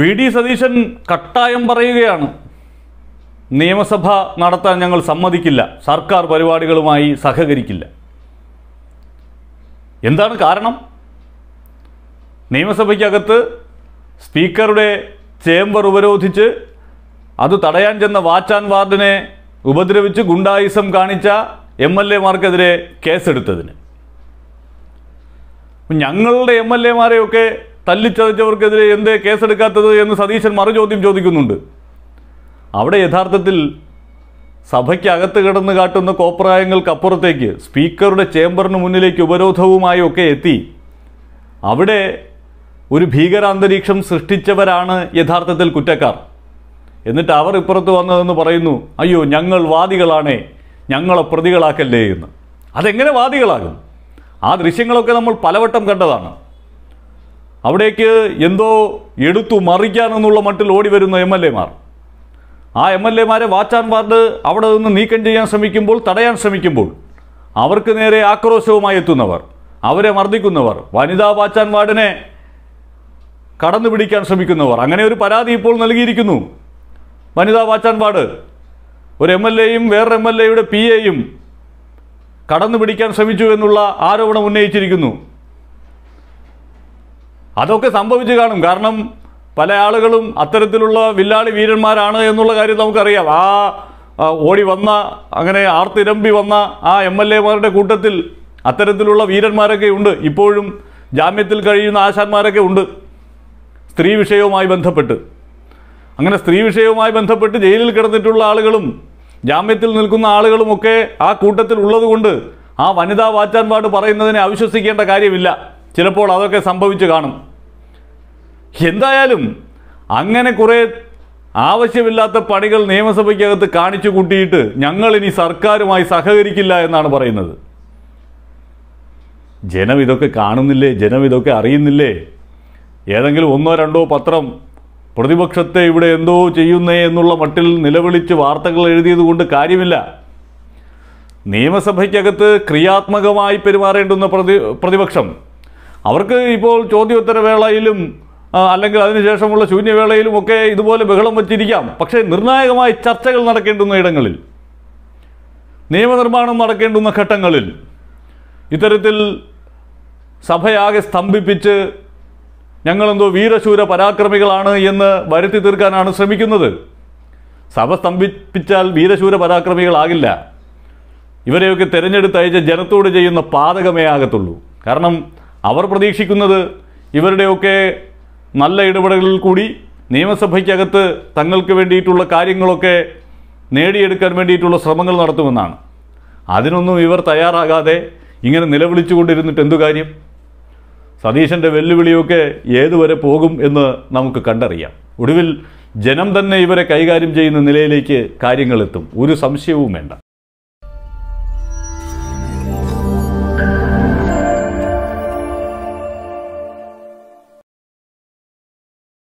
V D Satheesan കട്ടായം പറയുകയാണ് നിയമസഭ നടത്താൻ ഞങ്ങൾ സമ്മതിക്കില്ല സർക്കാർ പരിപാടികളുമായി സഹകരിക്കില്ല എന്താണ് കാരണം നിയമസഭയ്ക്കകത്ത് സ്പീക്കറുടെ ചേംബർ ഉപരോധിച്ച് അത് തടയാൻ ചെന്ന വാച്ചാൻ വാർഡിനെ ഉപദ്രവിച്ച് ഗുണ്ടായിസം കാണിച്ച എം എൽ മാർക്കെതിരെ കേസെടുത്തതിന് ഞങ്ങളുടെ എം എൽ എമാരെയൊക്കെ തല്ലിച്ചതച്ചവർക്കെതിരെ എന്തേ കേസെടുക്കാത്തത് എന്ന് സതീശൻ മറുചോദ്യം ചോദിക്കുന്നുണ്ട് അവിടെ യഥാർത്ഥത്തിൽ സഭയ്ക്കകത്ത് കിടന്ന് കാട്ടുന്ന കോപ്രായങ്ങൾക്കപ്പുറത്തേക്ക് സ്പീക്കറുടെ ചേംബറിന് മുന്നിലേക്ക് ഉപരോധവുമായി ഒക്കെ എത്തി അവിടെ ഒരു ഭീകരാന്തരീക്ഷം സൃഷ്ടിച്ചവരാണ് യഥാർത്ഥത്തിൽ കുറ്റക്കാർ എന്നിട്ട് അവർ ഇപ്പുറത്ത് വന്നതെന്ന് പറയുന്നു അയ്യോ ഞങ്ങൾ വാദികളാണേ ഞങ്ങളെ പ്രതികളാക്കല്ലേ എന്ന് അതെങ്ങനെ വാദികളാകും ആ ദൃശ്യങ്ങളൊക്കെ നമ്മൾ പലവട്ടം കണ്ടതാണ് അവിടേക്ക് എന്തോ എടുത്തു മറിക്കാനെന്നുള്ള മട്ടിൽ ഓടി വരുന്ന എം എൽ എമാർ ആ എം എൽ എമാരെ വാച്ച് ആൻഡ് വാർഡ് അവിടെ നിന്ന് നീക്കം ചെയ്യാൻ ശ്രമിക്കുമ്പോൾ തടയാൻ ശ്രമിക്കുമ്പോൾ അവർക്ക് നേരെ ആക്രോശവുമായി എത്തുന്നവർ അവരെ മർദ്ദിക്കുന്നവർ വനിതാ വാച്ച് ആൻഡ് വാർഡിനെ കടന്നു പിടിക്കാൻ ശ്രമിക്കുന്നവർ അങ്ങനെ ഒരു പരാതി ഇപ്പോൾ നൽകിയിരിക്കുന്നു വനിതാ വാച്ച് ആൻഡ് വാർഡ് ഒരു എം എൽ എയും വേറൊരു എം എൽ എയുടെ പി എയും കടന്നു പിടിക്കാൻ ശ്രമിച്ചു എന്നുള്ള ആരോപണം ഉന്നയിച്ചിരിക്കുന്നു അതൊക്കെ സംഭവിച്ചു കാണും കാരണം പല ആളുകളും അത്തരത്തിലുള്ള വില്ലാളി വീരന്മാരാണ് എന്നുള്ള കാര്യം നമുക്കറിയാം ആ ഓടി വന്ന അങ്ങനെ ആർത്തിരമ്പി വന്ന ആ എം എൽ എമാരുടെ കൂട്ടത്തിൽ അത്തരത്തിലുള്ള വീരന്മാരൊക്കെ ഉണ്ട് ഇപ്പോഴും ജാമ്യത്തിൽ കഴിയുന്ന ആശാന്മാരൊക്കെ ഉണ്ട് സ്ത്രീ വിഷയവുമായി ബന്ധപ്പെട്ട് അങ്ങനെ സ്ത്രീ വിഷയവുമായി ബന്ധപ്പെട്ട് ജയിലിൽ കിടന്നിട്ടുള്ള ആളുകളും ജാമ്യത്തിൽ നിൽക്കുന്ന ആളുകളുമൊക്കെ ആ കൂട്ടത്തിൽ ഉള്ളതുകൊണ്ട് ആ വനിതാ വാച്ചാൻപാട് പറയുന്നതിനെ അവിശ്വസിക്കേണ്ട കാര്യമില്ല ചിലപ്പോൾ അതൊക്കെ സംഭവിച്ചു കാണും എന്തായാലും അങ്ങനെ കുറേ ആവശ്യമില്ലാത്ത പണികൾ നിയമസഭയ്ക്കകത്ത് കാണിച്ചു കൂട്ടിയിട്ട് ഞങ്ങൾ ഇനി സർക്കാരുമായി സഹകരിക്കില്ല എന്നാണ് പറയുന്നത് ജനം ഇതൊക്കെ കാണുന്നില്ലേ ജനം ഇതൊക്കെ അറിയുന്നില്ലേ ഏതെങ്കിലും ഒന്നോ രണ്ടോ പത്രം പ്രതിപക്ഷത്തെ ഇവിടെ എന്തോ ചെയ്യുന്നേ എന്നുള്ള മട്ടിൽ നിലവിളിച്ച് വാർത്തകൾ എഴുതിയത് കൊണ്ട് കാര്യമില്ല നിയമസഭയ്ക്കകത്ത് ക്രിയാത്മകമായി പെരുമാറേണ്ടുന്ന പ്രതി പ്രതിപക്ഷം അവർക്ക് ഇപ്പോൾ ചോദ്യോത്തരവേളയിലും അല്ലെങ്കിൽ അതിനുശേഷമുള്ള ശൂന്യവേളയിലും ഒക്കെ ഇതുപോലെ ബഹളം വച്ചിരിക്കാം പക്ഷേ നിർണായകമായ ചർച്ചകൾ നടക്കേണ്ടുന്ന ഇടങ്ങളിൽ നിയമനിർമ്മാണം നടക്കേണ്ടുന്ന ഘട്ടങ്ങളിൽ ഇത്തരത്തിൽ സഭയാകെ സ്തംഭിപ്പിച്ച് ഞങ്ങളെന്തോ വീരശൂര പരാക്രമികളാണ് എന്ന് വരുത്തി തീർക്കാനാണ് ശ്രമിക്കുന്നത് സഭ സ്തംഭിപ്പിച്ചാൽ വീരശൂര പരാക്രമികളാകില്ല ഇവരെയൊക്കെ തിരഞ്ഞെടുത്തയച്ച ജനത്തോട് ചെയ്യുന്ന പാതകമേ ആകത്തുള്ളൂ കാരണം അവർ പ്രതീക്ഷിക്കുന്നത് ഇവരുടെയൊക്കെ നല്ല ഇടപെടലുകളിൽ കൂടി നിയമസഭയ്ക്കകത്ത് തങ്ങൾക്ക് വേണ്ടിയിട്ടുള്ള കാര്യങ്ങളൊക്കെ നേടിയെടുക്കാൻ വേണ്ടിയിട്ടുള്ള ശ്രമങ്ങൾ നടത്തുമെന്നാണ് അതിനൊന്നും ഇവർ തയ്യാറാകാതെ ഇങ്ങനെ നിലവിളിച്ചു കൊണ്ടിരുന്നിട്ട് എന്തു കാര്യം സതീശൻ്റെ വെല്ലുവിളിയൊക്കെ ഏതുവരെ പോകും എന്ന് നമുക്ക് കണ്ടറിയാം ഒടുവിൽ ജനം തന്നെ ഇവരെ കൈകാര്യം ചെയ്യുന്ന നിലയിലേക്ക് കാര്യങ്ങളെത്തും ഒരു സംശയവും വേണ്ട